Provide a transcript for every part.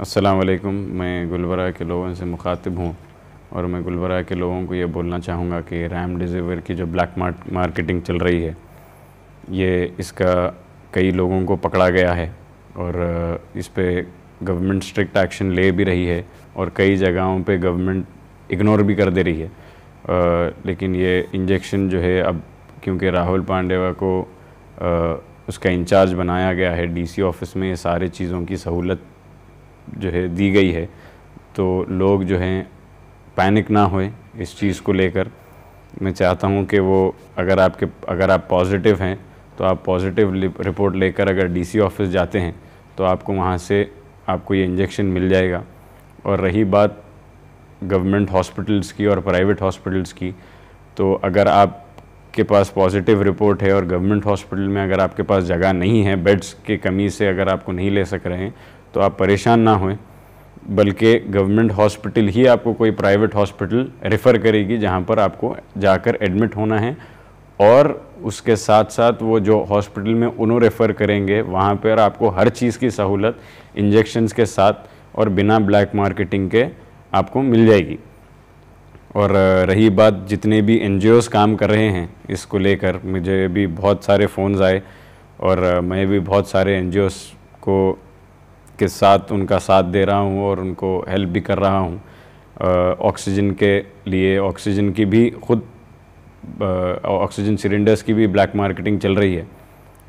असलकम मैं गुलबरा के लोगों से मुखातिब हूँ और मैं गुलबरा के लोगों को ये बोलना चाहूँगा कि रैम डिज़ेवर की जो ब्लैक मार्केटिंग चल रही है ये इसका कई लोगों को पकड़ा गया है और इस पर गवर्नमेंट स्ट्रिक्ट एक्शन ले भी रही है और कई जगहों पे गवर्नमेंट इग्नोर भी कर दे रही है आ, लेकिन ये इंजेक्शन जो है अब क्योंकि राहुल पांडेवा को आ, उसका इंचार्ज बनाया गया है डीसी ऑफिस में ये सारे चीज़ों की सहूलत जो है दी गई है तो लोग जो हैं पैनिक ना होए इस चीज़ को लेकर मैं चाहता हूं कि वो अगर आपके अगर आप पॉजिटिव हैं तो आप पॉजिटिव रिपोर्ट लेकर अगर डीसी ऑफिस जाते हैं तो आपको वहां से आपको ये इंजेक्शन मिल जाएगा और रही बात गवर्नमेंट हॉस्पिटल्स की और प्राइवेट हॉस्पिटल्स की तो अगर आप के पास पॉजिटिव रिपोर्ट है और गवर्नमेंट हॉस्पिटल में अगर आपके पास जगह नहीं है बेड्स की कमी से अगर आपको नहीं ले सक रहे हैं तो आप परेशान ना होएं बल्कि गवर्नमेंट हॉस्पिटल ही आपको कोई प्राइवेट हॉस्पिटल रेफ़र करेगी जहाँ पर आपको जाकर एडमिट होना है और उसके साथ साथ वो जो हॉस्पिटल में उन्होंने रेफ़र करेंगे वहाँ पर आपको हर चीज़ की सहूलत इंजेक्शन्स के साथ और बिना ब्लैक मार्केटिंग के आपको मिल जाएगी और रही बात जितने भी एन काम कर रहे हैं इसको लेकर मुझे भी बहुत सारे फ़ोन्स आए और मैं भी बहुत सारे एन को के साथ उनका साथ दे रहा हूँ और उनको हेल्प भी कर रहा हूँ ऑक्सीजन के लिए ऑक्सीजन की भी खुद ऑक्सीजन सिलेंडर्स की भी ब्लैक मार्केटिंग चल रही है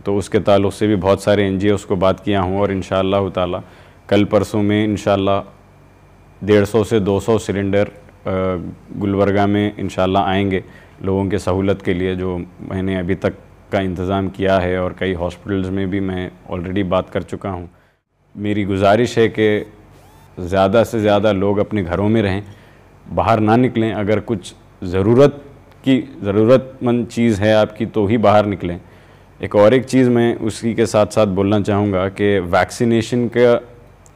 तो उसके ताल्लुक से भी बहुत सारे एन जी को बात किया हूँ और इन ताला कल परसों में इन डेढ़ सौ से दो सौ सिलेंडर गुलबर्गा में इन आएंगे लोगों के सहूलत के लिए जो मैंने अभी तक का इंतज़ाम किया है और कई हॉस्पिटल्स में भी मैं ऑलरेडी बात कर चुका हूँ मेरी गुजारिश है कि ज़्यादा से ज़्यादा लोग अपने घरों में रहें बाहर ना निकलें अगर कुछ ज़रूरत की ज़रूरतमंद चीज़ है आपकी तो ही बाहर निकलें एक और एक चीज़ मैं उसी के साथ साथ बोलना चाहूँगा कि वैक्सीनेशन का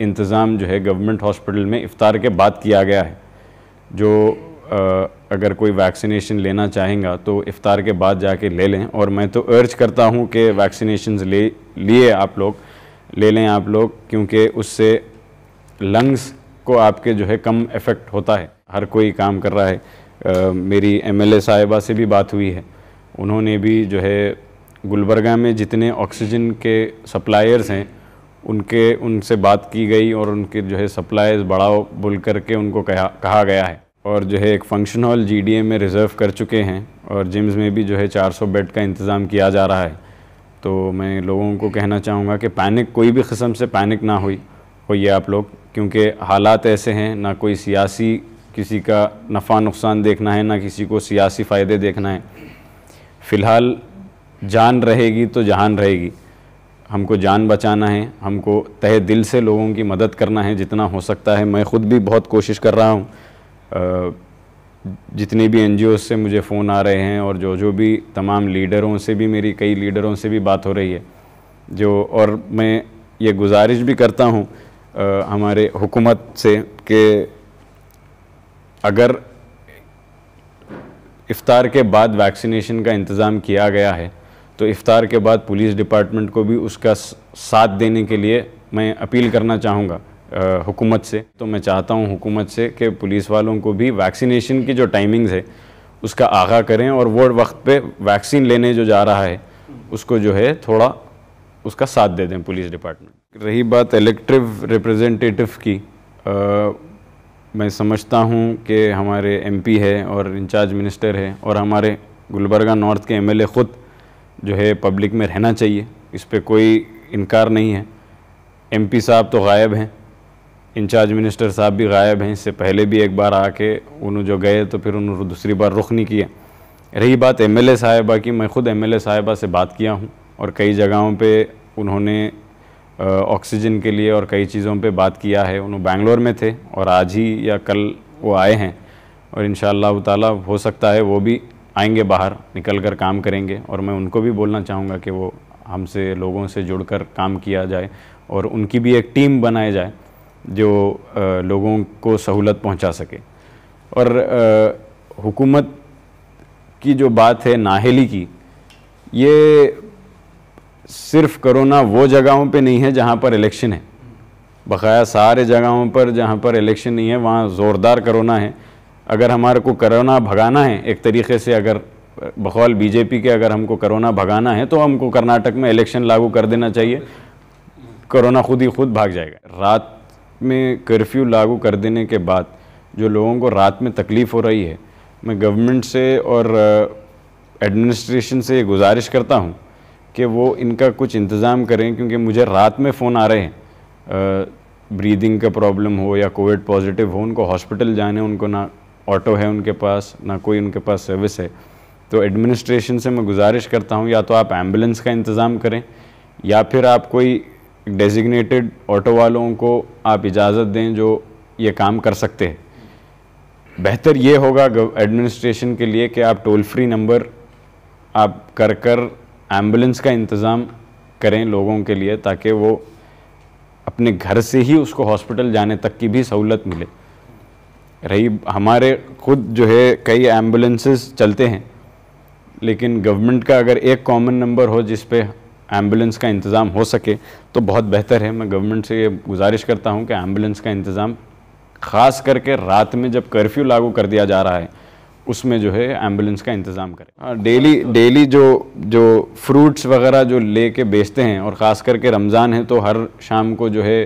इंतज़ाम जो है गवर्नमेंट हॉस्पिटल में इफ़ार के बाद किया गया है जो आ, अगर कोई वैक्सीनेशन लेना चाहेगा तो इफ़ार के बाद जाके ले लें और मैं तो अर्ज करता हूँ कि वैक्सीनेशन ले लिए आप लोग ले लें आप लोग क्योंकि उससे लंग्स को आपके जो है कम इफ़ेक्ट होता है हर कोई काम कर रहा है आ, मेरी एमएलए साहिबा से भी बात हुई है उन्होंने भी जो है गुलबर्गा में जितने ऑक्सीजन के सप्लायर्स हैं उनके उनसे बात की गई और उनके जो है सप्लायर्स बढ़ाओ बोल करके उनको कहा कहा गया है और जो है एक फंक्शन हॉल जीडीए में रिज़र्व कर चुके हैं और जिम्स में भी जो है 400 बेड का इंतज़ाम किया जा रहा है तो मैं लोगों को कहना चाहूँगा कि पैनिक कोई भी कस्म से पैनिक ना हुई ये आप लोग क्योंकि हालात ऐसे हैं ना कोई सियासी किसी का नफ़ा नुकसान देखना है ना किसी को सियासी फ़ायदे देखना है फ़िलहाल जान रहेगी तो जहान रहेगी हमको जान बचाना है हमको तह दिल से लोगों की मदद करना है जितना हो सकता है मैं ख़ुद भी बहुत कोशिश कर रहा हूँ जितने भी एन से मुझे फ़ोन आ रहे हैं और जो जो भी तमाम लीडरों से भी मेरी कई लीडरों से भी बात हो रही है जो और मैं ये गुजारिश भी करता हूँ हमारे हुकूमत से कि अगर इफ़ार के बाद वैक्सीनेशन का इंतज़ाम किया गया है तो इफ़ार के बाद पुलिस डिपार्टमेंट को भी उसका साथ देने के लिए मैं अपील करना चाहूँगा हुकूमत से तो मैं चाहता हूँ हुकूमत से कि पुलिस वालों को भी वैक्सीनेशन की जो टाइमिंग्स है उसका आगा करें और वो वक्त पे वैक्सीन लेने जो जा रहा है उसको जो है थोड़ा उसका साथ दे दें पुलिस डिपार्टमेंट रही बात इलेक्टिव रिप्रेजेंटेटिव की आ, मैं समझता हूँ कि हमारे एम है और इंचार्ज मिनिस्टर है और हमारे गुलबर्गा नॉर्थ के एम ख़ुद जो है पब्लिक में रहना चाहिए इस पर कोई इनकार नहीं है एमपी साहब तो गायब हैं इंचार्ज मिनिस्टर साहब भी गायब हैं इससे पहले भी एक बार आके उन्होंने जो गए तो फिर उन्होंने दूसरी बार रुख नहीं किया रही बात एम एल साहिबा की मैं ख़ुद एम एल साहिबा से बात किया हूँ और कई जगहों पर उन्होंने ऑक्सीजन के लिए और कई चीज़ों पे बात किया है उन्होंने बैंगलोर में थे और आज ही या कल वो आए हैं और इन ताला हो सकता है वो भी आएंगे बाहर निकल कर काम करेंगे और मैं उनको भी बोलना चाहूँगा कि वो हमसे लोगों से कर काम किया जाए और उनकी भी एक टीम बनाई जाए जो लोगों को सहूलत पहुंचा सके और हुकूमत की जो बात है नाहली की ये सिर्फ करोना वो जगहों पे नहीं है जहाँ पर इलेक्शन है बकाया सारे जगहों पर जहाँ पर इलेक्शन नहीं है वहाँ ज़ोरदार करोना है अगर हमारे को करोना भगाना है एक तरीके से अगर बखौल बीजेपी के अगर हमको करोना भगाना है तो हमको कर्नाटक में इलेक्शन लागू कर देना चाहिए करोना खुद ही खुद भाग जाएगा रात में कर्फ्यू लागू कर देने के बाद जो लोगों को रात में तकलीफ़ हो रही है मैं गवर्नमेंट से और एडमिनिस्ट्रेशन से ये गुजारिश करता हूँ कि वो इनका कुछ इंतज़ाम करें क्योंकि मुझे रात में फ़ोन आ रहे हैं ब्रीदिंग का प्रॉब्लम हो या कोविड पॉजिटिव हो उनको हॉस्पिटल जाने उनको ना ऑटो है उनके पास ना कोई उनके पास सर्विस है तो एडमिनिस्ट्रेशन से मैं गुजारिश करता हूँ या तो आप एम्बुलेंस का इंतज़ाम करें या फिर आप कोई डेजिग्नेटेड ऑटो वालों को आप इजाज़त दें जो ये काम कर सकते हैं बेहतर ये होगा एडमिनिस्ट्रेशन के लिए कि आप टोल फ्री नंबर आप कर कर एम्बुलेंस का इंतज़ाम करें लोगों के लिए ताकि वो अपने घर से ही उसको हॉस्पिटल जाने तक की भी सहूलत मिले रही हमारे खुद जो है कई एम्बुलेंसेस चलते हैं लेकिन गवर्नमेंट का अगर एक कॉमन नंबर हो जिस पे एम्बुलेंस का इंतज़ाम हो सके तो बहुत बेहतर है मैं गवर्नमेंट से ये गुजारिश करता हूँ कि एम्बुलेंस का इंतज़ाम ख़ास करके रात में जब कर्फ्यू लागू कर दिया जा रहा है उसमें जो है एम्बुलेंस का इंतज़ाम करें डेली डेली जो जो फ्रूट्स वगैरह जो ले कर बेचते हैं और ख़ास करके रमज़ान है तो हर शाम को जो है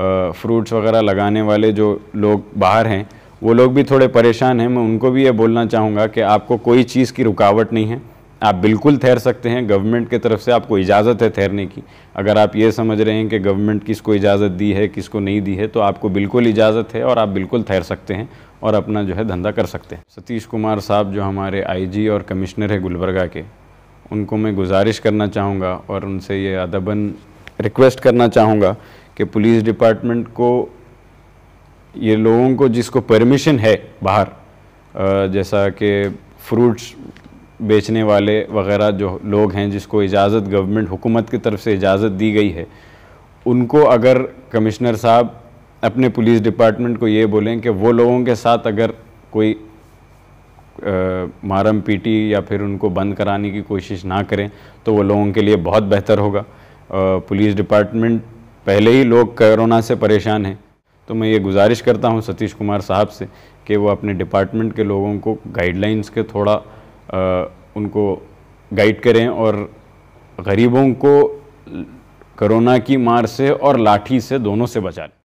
फ्रूट्स वगैरह लगाने वाले जो लोग बाहर हैं वो लोग भी थोड़े परेशान हैं मैं उनको भी ये बोलना चाहूँगा कि आपको कोई चीज़ की रुकावट नहीं है आप बिल्कुल तैर सकते हैं गवर्नमेंट की तरफ से आपको इजाज़त है तैरने की अगर आप ये समझ रहे हैं कि गवर्नमेंट किसको इजाज़त दी है किसको नहीं दी है तो आपको बिल्कुल इजाज़त है और आप बिल्कुल ठहर सकते हैं और अपना जो है धंधा कर सकते हैं सतीश कुमार साहब जो हमारे आईजी और कमिश्नर है गुलबर्गा के उनको मैं गुजारिश करना चाहूँगा और उनसे ये अदबन रिक्वेस्ट करना चाहूँगा कि पुलिस डिपार्टमेंट को ये लोगों को जिसको परमिशन है बाहर जैसा कि फ्रूट्स बेचने वाले वगैरह जो लोग हैं जिसको इजाज़त गवर्नमेंट हुकूमत की तरफ से इजाज़त दी गई है उनको अगर कमिश्नर साहब अपने पुलिस डिपार्टमेंट को ये बोलें कि वो लोगों के साथ अगर कोई मारम पीटी या फिर उनको बंद कराने की कोशिश ना करें तो वो लोगों के लिए बहुत बेहतर होगा पुलिस डिपार्टमेंट पहले ही लोग कोरोना से परेशान हैं तो मैं ये गुजारिश करता हूँ सतीश कुमार साहब से कि वो अपने डिपार्टमेंट के लोगों को गाइडलाइंस के थोड़ा उनको गाइड करें और गरीबों को कोरोना की मार से और लाठी से दोनों से बचा लें